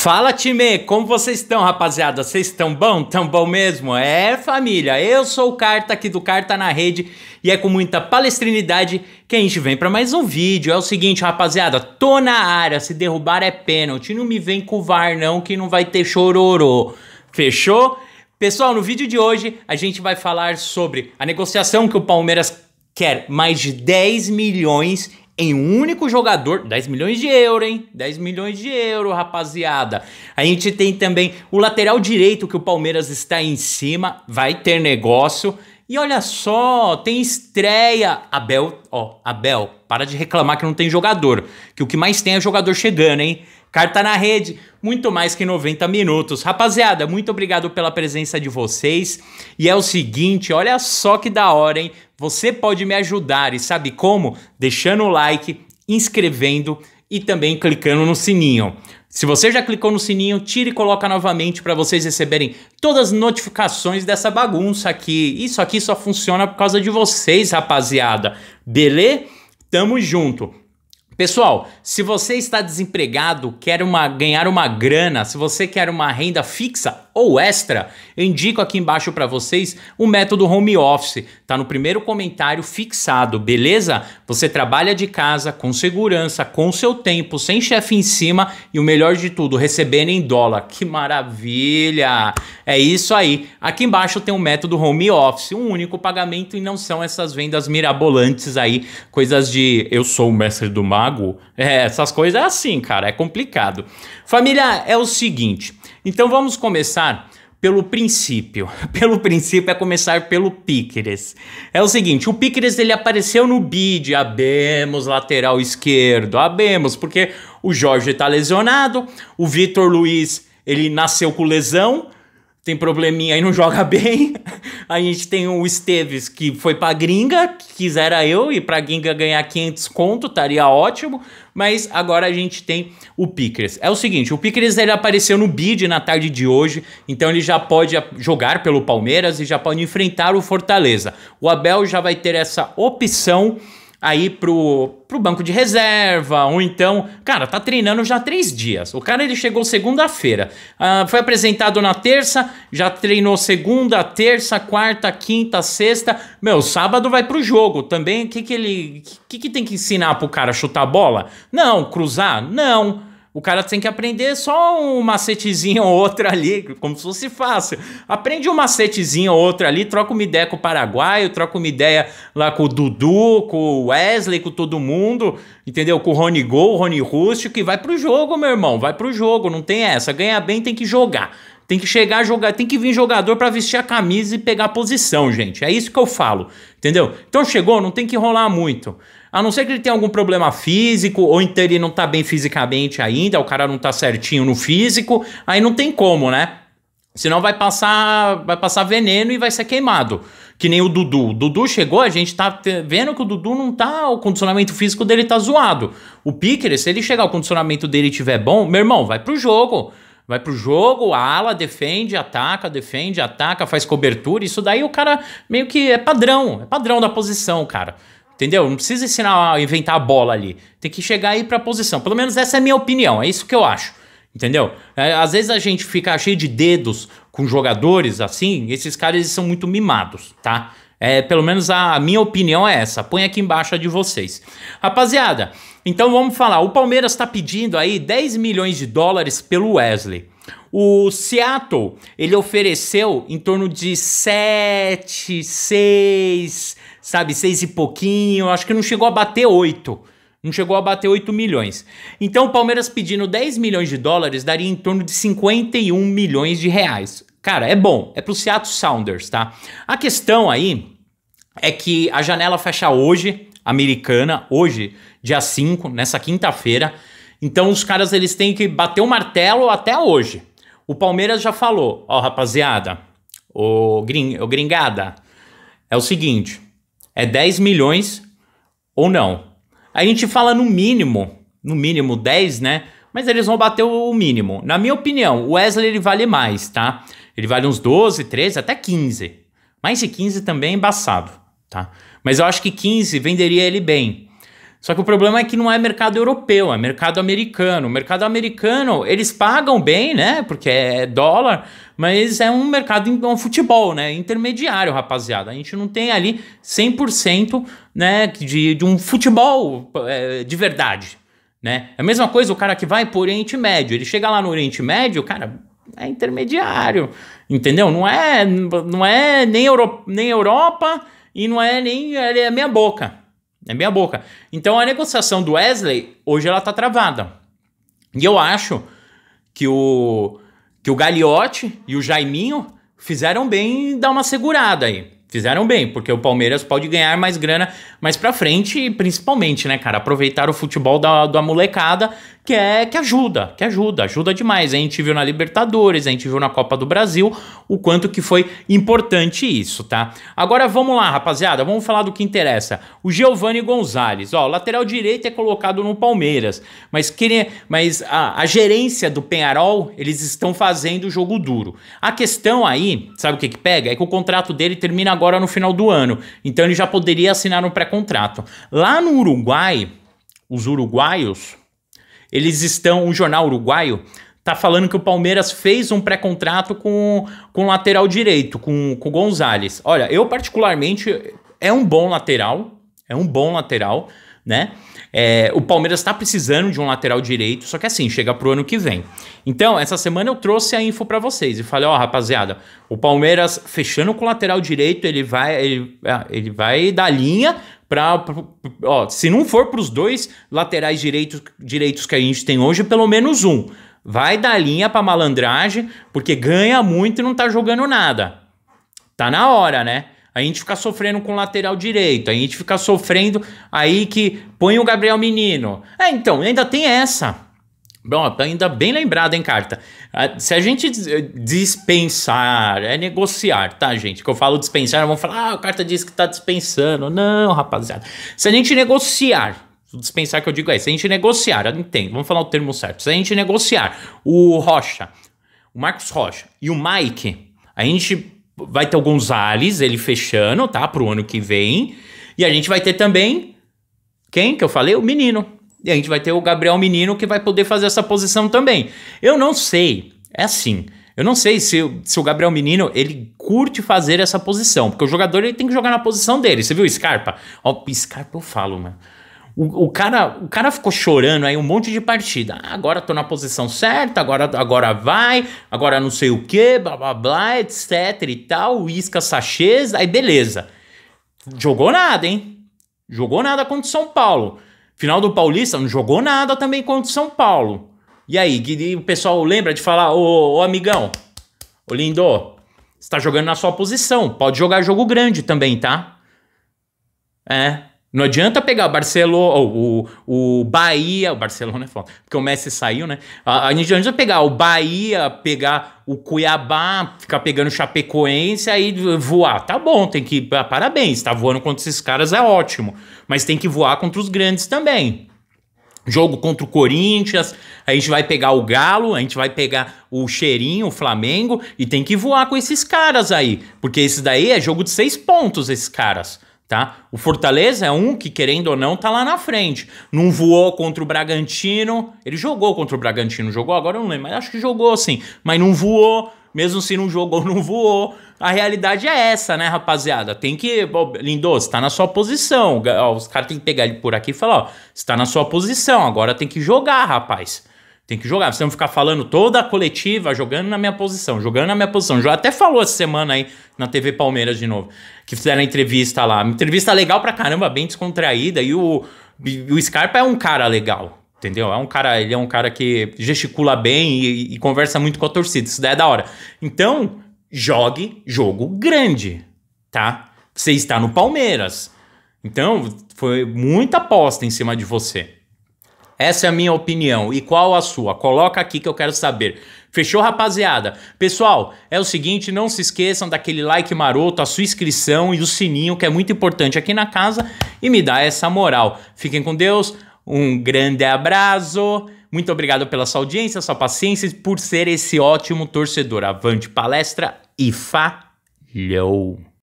Fala time, como vocês estão, rapaziada? Vocês estão bom? Tão bom mesmo? É família, eu sou o Carta aqui do Carta na Rede e é com muita palestrinidade que a gente vem para mais um vídeo. É o seguinte, rapaziada, tô na área, se derrubar é pênalti, não me vem com o VAR não que não vai ter chororô, fechou? Pessoal, no vídeo de hoje a gente vai falar sobre a negociação que o Palmeiras quer mais de 10 milhões em um único jogador, 10 milhões de euro, hein? 10 milhões de euro, rapaziada. A gente tem também o lateral direito que o Palmeiras está em cima, vai ter negócio. E olha só, tem estreia. Abel, ó, Abel, para de reclamar que não tem jogador, que o que mais tem é jogador chegando, hein? Carta na rede, muito mais que 90 minutos. Rapaziada, muito obrigado pela presença de vocês. E é o seguinte, olha só que da hora, hein? Você pode me ajudar e sabe como? Deixando o like, inscrevendo e também clicando no sininho. Se você já clicou no sininho, tira e coloca novamente para vocês receberem todas as notificações dessa bagunça aqui. Isso aqui só funciona por causa de vocês, rapaziada. Beleza? Tamo junto. Pessoal, se você está desempregado, quer uma, ganhar uma grana, se você quer uma renda fixa, ou extra, eu indico aqui embaixo para vocês o método home office. Tá no primeiro comentário fixado, beleza? Você trabalha de casa com segurança, com seu tempo, sem chefe em cima e o melhor de tudo, recebendo em dólar. Que maravilha! É isso aí. Aqui embaixo tem o método home office, um único pagamento e não são essas vendas mirabolantes aí, coisas de eu sou o mestre do mago. É, essas coisas é assim, cara, é complicado. Família, é o seguinte, então vamos começar pelo princípio. Pelo princípio é começar pelo Piqueres. É o seguinte, o Piqueres ele apareceu no bid, abemos lateral esquerdo, abemos, porque o Jorge está lesionado, o Vitor Luiz, ele nasceu com lesão, tem probleminha e não joga bem. A gente tem o Esteves, que foi pra gringa, que quisera eu, e pra gringa ganhar 500 conto, estaria ótimo. Mas agora a gente tem o Pickers. É o seguinte, o Pickers ele apareceu no bid na tarde de hoje, então ele já pode jogar pelo Palmeiras e já pode enfrentar o Fortaleza. O Abel já vai ter essa opção aí pro, pro banco de reserva, ou então, cara, tá treinando já três dias. O cara ele chegou segunda-feira, ah, foi apresentado na terça, já treinou segunda, terça, quarta, quinta, sexta. Meu, sábado vai pro jogo também. O que que ele, o que que tem que ensinar pro cara chutar bola? Não, cruzar? Não. O cara tem que aprender só um macetezinho ou outro ali, como se fosse fácil. Aprende um macetezinho ou outro ali, troca uma ideia com o Paraguai, troca uma ideia lá com o Dudu, com o Wesley, com todo mundo, entendeu? Com o Rony Gol, Rony Rústico, e vai pro jogo, meu irmão, vai pro jogo, não tem essa. Ganhar bem tem que jogar. Tem que chegar a jogar, tem que vir jogador para vestir a camisa e pegar a posição, gente. É isso que eu falo, entendeu? Então chegou, não tem que rolar muito. A não ser que ele tenha algum problema físico, ou então ele não tá bem fisicamente ainda, o cara não tá certinho no físico, aí não tem como, né? Senão vai passar, vai passar veneno e vai ser queimado. Que nem o Dudu. O Dudu chegou, a gente tá vendo que o Dudu não tá. O condicionamento físico dele tá zoado. O Pickers, se ele chegar, o condicionamento dele tiver bom, meu irmão, vai pro jogo. Vai pro jogo, a ala defende, ataca, defende, ataca, faz cobertura. Isso daí o cara meio que é padrão. É padrão da posição, cara entendeu? Não precisa ensinar, a inventar a bola ali. Tem que chegar aí para a posição. Pelo menos essa é a minha opinião, é isso que eu acho. Entendeu? É, às vezes a gente fica cheio de dedos com jogadores assim, esses caras eles são muito mimados, tá? É, pelo menos a, a minha opinião é essa. Põe aqui embaixo a de vocês. Rapaziada, então vamos falar. O Palmeiras está pedindo aí 10 milhões de dólares pelo Wesley. O Seattle, ele ofereceu em torno de 7, 6, sabe, seis e pouquinho, acho que não chegou a bater oito. Não chegou a bater 8 milhões. Então o Palmeiras pedindo 10 milhões de dólares daria em torno de 51 milhões de reais. Cara, é bom, é pro Seattle Sounders, tá? A questão aí é que a janela fecha hoje, americana, hoje, dia 5, nessa quinta-feira. Então os caras eles têm que bater o martelo até hoje. O Palmeiras já falou, ó, oh, rapaziada, o, gring, o gringada, é o seguinte, é 10 milhões ou não. A gente fala no mínimo, no mínimo 10, né? Mas eles vão bater o mínimo. Na minha opinião, o Wesley ele vale mais, tá? Ele vale uns 12, 13, até 15. Mais de 15 também é embaçado, tá? Mas eu acho que 15 venderia ele bem. Só que o problema é que não é mercado europeu, é mercado americano. O mercado americano, eles pagam bem, né? Porque é dólar, mas é um mercado, é um futebol, né? Intermediário, rapaziada. A gente não tem ali 100% né, de, de um futebol é, de verdade, né? É a mesma coisa o cara que vai pro Oriente Médio. Ele chega lá no Oriente Médio, cara, é intermediário, entendeu? Não é, não é nem, Euro, nem Europa e não é nem é meia boca. É minha boca. Então a negociação do Wesley hoje ela tá travada. E eu acho que o que o Gagliotti e o Jaiminho fizeram bem em dar uma segurada aí fizeram bem, porque o Palmeiras pode ganhar mais grana mais pra frente, principalmente, né, cara? Aproveitar o futebol da, da molecada, que é que ajuda, que ajuda, ajuda demais. A gente viu na Libertadores, a gente viu na Copa do Brasil o quanto que foi importante isso, tá? Agora vamos lá, rapaziada, vamos falar do que interessa. O Giovani Gonzalez, ó, lateral direito é colocado no Palmeiras, mas queria, mas a, a gerência do Penharol, eles estão fazendo o jogo duro. A questão aí, sabe o que que pega? É que o contrato dele termina agora no final do ano. Então ele já poderia assinar um pré-contrato. Lá no Uruguai, os uruguaios, eles estão, o jornal uruguaio tá falando que o Palmeiras fez um pré-contrato com, com lateral direito, com, com o Gonzalez. Olha, eu particularmente, é um bom lateral, é um bom lateral, né? É, o Palmeiras está precisando de um lateral direito, só que assim, chega pro ano que vem. Então, essa semana eu trouxe a info para vocês e falei, ó, oh, rapaziada, o Palmeiras fechando com o lateral direito, ele vai, ele, ah, ele vai dar linha para ó, se não for para os dois laterais direitos, direitos que a gente tem hoje, pelo menos um. Vai dar linha para malandragem, porque ganha muito e não tá jogando nada. Tá na hora, né? A gente fica sofrendo com o lateral direito, a gente fica sofrendo aí que põe o Gabriel Menino. É, então, ainda tem essa. Bom, tá ainda bem lembrado, hein, Carta? Ah, se a gente dispensar, é negociar, tá, gente? Que eu falo dispensar, vão falar, ah, o Carta disse que tá dispensando. Não, rapaziada. Se a gente negociar, dispensar que eu digo é, se a gente negociar, eu entendo, vamos falar o termo certo. Se a gente negociar o Rocha, o Marcos Rocha e o Mike, a gente vai ter o Gonzales ele fechando, tá? Pro ano que vem. E a gente vai ter também. Quem que eu falei? O menino. E a gente vai ter o Gabriel Menino que vai poder fazer essa posição também. Eu não sei. É assim. Eu não sei se, se o Gabriel Menino ele curte fazer essa posição, porque o jogador ele tem que jogar na posição dele. Você viu o Scarpa? Ó, Scarpa eu falo, mano. O, o, cara, o cara ficou chorando aí um monte de partida. Ah, agora tô na posição certa, agora, agora vai, agora não sei o que, blá blá blá, etc e tal. Isca Sachês, aí beleza. Jogou nada, hein? Jogou nada contra o São Paulo. Final do Paulista, não jogou nada também contra o São Paulo. E aí, e o pessoal lembra de falar, ô, ô amigão, ô lindo, você tá jogando na sua posição, pode jogar jogo grande também, tá? É, não adianta pegar o Barcelona, o, o, Bahia, o Barcelona é foda, porque o Messi saiu, né? A, gente não adianta pegar o Bahia, pegar o Cuiabá, ficar pegando Chapecoense aí voar. Tá bom, tem que. Parabéns, tá voando contra esses caras é ótimo. Mas tem que voar contra os grandes também. Jogo contra o Corinthians, a gente vai pegar o Galo, a gente vai pegar o Cheirinho, o Flamengo, e tem que voar com esses caras aí. Porque esse daí é jogo de seis pontos, esses caras. Tá? O Fortaleza é um que, querendo ou não, tá lá na frente. Não voou contra o Bragantino. Ele jogou contra o Bragantino, jogou? Agora eu não lembro, mas acho que jogou sim. Mas não voou, mesmo se não jogou, não voou. A realidade é essa, né, rapaziada? Tem que. Lindoso, está na sua posição. os caras têm que pegar ele por aqui e falar: ó, você tá na sua posição, agora tem que jogar, rapaz. Tem que jogar. Você não ficar falando toda a coletiva, jogando na minha posição, jogando na minha posição. Já até falou essa semana aí na TV Palmeiras de novo, que fizeram a entrevista lá. Uma entrevista legal pra caramba, bem descontraída. E o, o Scarpa é um cara legal. Entendeu? É um cara, ele é um cara que gesticula bem e, e conversa muito com a torcida. Isso daí é da hora. Então, jogue jogo grande, tá? Você está no Palmeiras. Então, foi muita aposta em cima de você. Essa é a minha opinião. E qual a sua? Coloca aqui que eu quero saber. Fechou, rapaziada? Pessoal, é o seguinte, não se esqueçam daquele like maroto, a sua inscrição e o sininho, que é muito importante aqui na casa, e me dá essa moral. Fiquem com Deus, um grande abraço, muito obrigado pela sua audiência, sua paciência e por ser esse ótimo torcedor. Avante palestra e falhou!